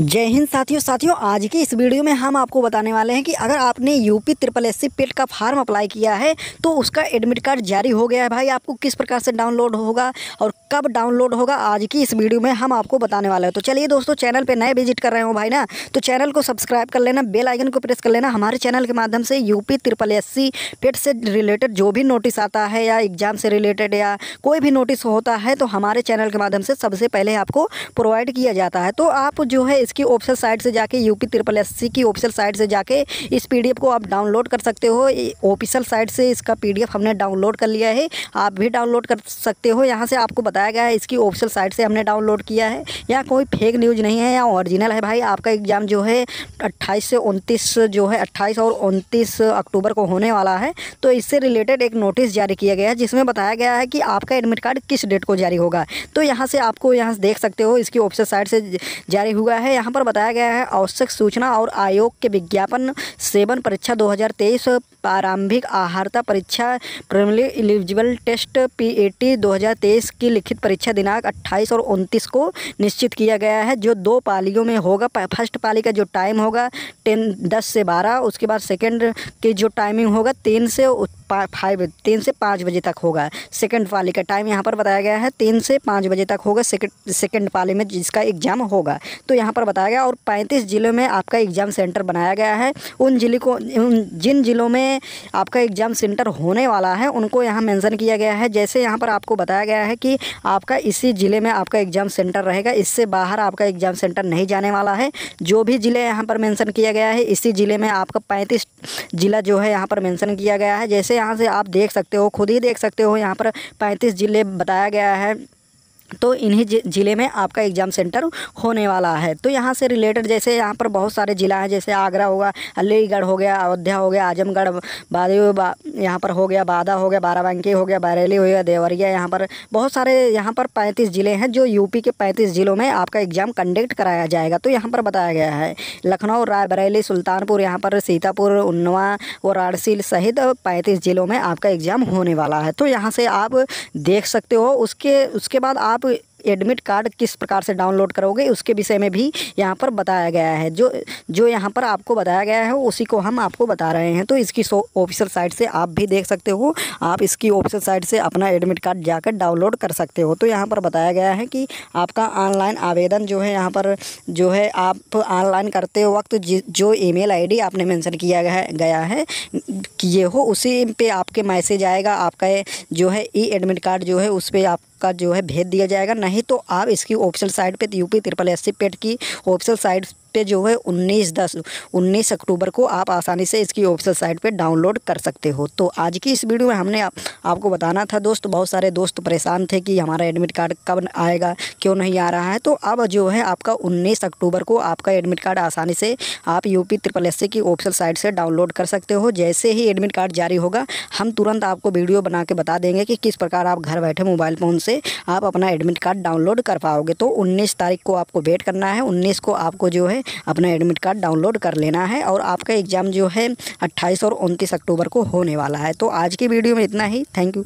जय हिंद साथियों साथियों आज के इस वीडियो में हम आपको बताने वाले हैं कि अगर आपने UP triple S C PET का फार्म अप्लाई किया है तो उसका एडमिट कार्ड जारी हो गया है भाई आपको किस प्रकार से डाउनलोड होगा और कब डाउनलोड होगा आज की इस वीडियो में हम आपको बताने वाले हैं तो चलिए दोस्तों चैनल पर नए विजिट कर रहे हो भाई ना तो चैनल को सब्सक्राइब कर लेना बेल आइकन को प्रेस कर लेना हमारे चैनल के माध्यम से UP triple S C PET से रिलेटेड जो भी नोटिस आता है या एग्ज़ाम से रिलेटेड या कोई भी नोटिस होता है तो हमारे चैनल के माध्यम से सबसे पहले आपको प्रोवाइड किया जाता है तो आप जो है इसकी ऑफिशियल साइट से जाके यूपी त्रिपल एस की ऑफिशियल साइट से जाके इस एफ़ को आप डाउनलोड कर सकते हो ऑफिशियल साइट से इसका एफ हमने डाउनलोड कर लिया है आप भी डाउनलोड कर सकते हो यहाँ से आपको बता बताया गया है इसकी ऑफिशियल साइट से हमने डाउनलोड किया है या कोई फेक न्यूज़ नहीं है या ओरिजिनल है भाई आपका एग्ज़ाम जो है अट्ठाईस से उनतीस जो है अट्ठाईस और उनतीस अक्टूबर को होने वाला है तो इससे रिलेटेड एक नोटिस जारी किया गया है जिसमें बताया गया है कि आपका एडमिट कार्ड किस डेट को जारी होगा तो यहाँ से आपको यहाँ देख सकते हो इसकी ऑफिशियल साइट से जारी हुआ है यहाँ पर बताया गया है आवश्यक सूचना और आयोग के विज्ञापन सेवन परीक्षा दो प्रारंभिक आहारता परीक्षा प्रीमली एलिजिबल टेस्ट हज़ार तेईस की लिखित परीक्षा दिनांक 28 और 29 को निश्चित किया गया है जो दो पालियों में होगा फर्स्ट पाली का जो टाइम होगा टेन दस से बारह उसके बाद सेकेंड की जो टाइमिंग होगा तीन से फाइव तीन से पाँच बजे तक होगा सेकंड पाली का टाइम यहाँ पर बताया गया है तीन से पाँच बजे तक होगा सेकंड सेकंड पाली में जिसका एग्ज़ाम होगा तो यहाँ पर बताया गया और पैंतीस ज़िलों में आपका एग्ज़ाम सेंटर बनाया गया है उन जिले को उन जिन ज़िलों में आपका एग्ज़ाम सेंटर होने वाला है उनको यहाँ मैंसन किया गया है जैसे यहाँ पर आपको बताया गया है कि आपका इसी ज़िले में आपका एग्ज़ाम सेंटर रहेगा इससे बाहर आपका एग्ज़ाम सेंटर नहीं जाने वाला है जो भी ज़िले यहाँ पर मैंसन किया गया है इसी ज़िले में आपका पैंतीस ज़िला जो है यहाँ पर मैंसन किया गया है जैसे यहाँ से आप देख सकते हो खुद ही देख सकते हो यहाँ पर पैंतीस ज़िले बताया गया है तो इन्हीं ज़िले में आपका एग्ज़ाम सेंटर होने वाला है तो यहाँ से रिलेटेड जैसे यहाँ पर बहुत सारे ज़िला हैं जैसे आगरा होगा अलीगढ़ हो गया अयोध्या हो गया आजमगढ़ बाद यहाँ पर हो गया बादा हो गया बाराबंकी हो गया बरेली हो गया देवरिया यहाँ पर बहुत सारे यहाँ पर पैंतीस ज़िले हैं जो यूपी के पैंतीस ज़िलों में आपका एग्ज़ाम कंडक्ट कराया जाएगा तो यहाँ पर बताया गया है लखनऊ रायबरेली सुल्तानपुर यहाँ पर सीतापुर उन्नवा वाराणसी सहित पैंतीस ज़िलों में आपका एग्ज़ाम होने वाला है तो यहाँ से आप देख सकते हो उसके उसके बाद आप आप एडमिट कार्ड किस प्रकार से डाउनलोड करोगे उसके विषय में भी यहाँ पर बताया गया है जो जो यहाँ पर आपको बताया गया है उसी को हम आपको बता रहे हैं तो इसकी ऑफिशियल साइट से आप भी देख सकते हो आप इसकी ऑफिशियल साइट से अपना एडमिट कार्ड जाकर डाउनलोड कर सकते हो तो यहाँ पर बताया गया है कि आपका ऑनलाइन आवेदन जो है यहाँ पर जो है आप ऑनलाइन करते वक्त जो ई मेल आपने मैंसन किया गया है किए हो उसी पर आपके मैसेज आएगा आपका जो है ई एडमिट कार्ड जो है उस पर आप आपका जो है भेज दिया जाएगा नहीं तो आप इसकी ऑप्शन साइड पर UP triple S C PET की ऑप्शन साइड इकट्ठे जो है उन्नीस दस उन्नीस अक्टूबर को आप आसानी से इसकी ऑफिशियल साइट पर डाउनलोड कर सकते हो तो आज की इस वीडियो में हमने आप, आपको बताना था दोस्त बहुत सारे दोस्त परेशान थे कि हमारा एडमिट कार्ड कब आएगा क्यों नहीं आ रहा है तो अब जो है आपका उन्नीस अक्टूबर को आपका एडमिट कार्ड आसानी से आप यूपी ट्रिपल एस की ऑफिशियल साइट से डाउनलोड कर सकते हो जैसे ही एडमिट कार्ड जारी होगा हम तुरंत आपको वीडियो बना के बता देंगे कि किस प्रकार आप घर बैठे मोबाइल फ़ोन से आप अपना एडमिट कार्ड डाउनलोड कर पाओगे तो उन्नीस तारीख को आपको वेट करना है उन्नीस को आपको जो है अपना एडमिट कार्ड डाउनलोड कर लेना है और आपका एग्ज़ाम जो है अट्ठाईस और उनतीस अक्टूबर को होने वाला है तो आज की वीडियो में इतना ही थैंक यू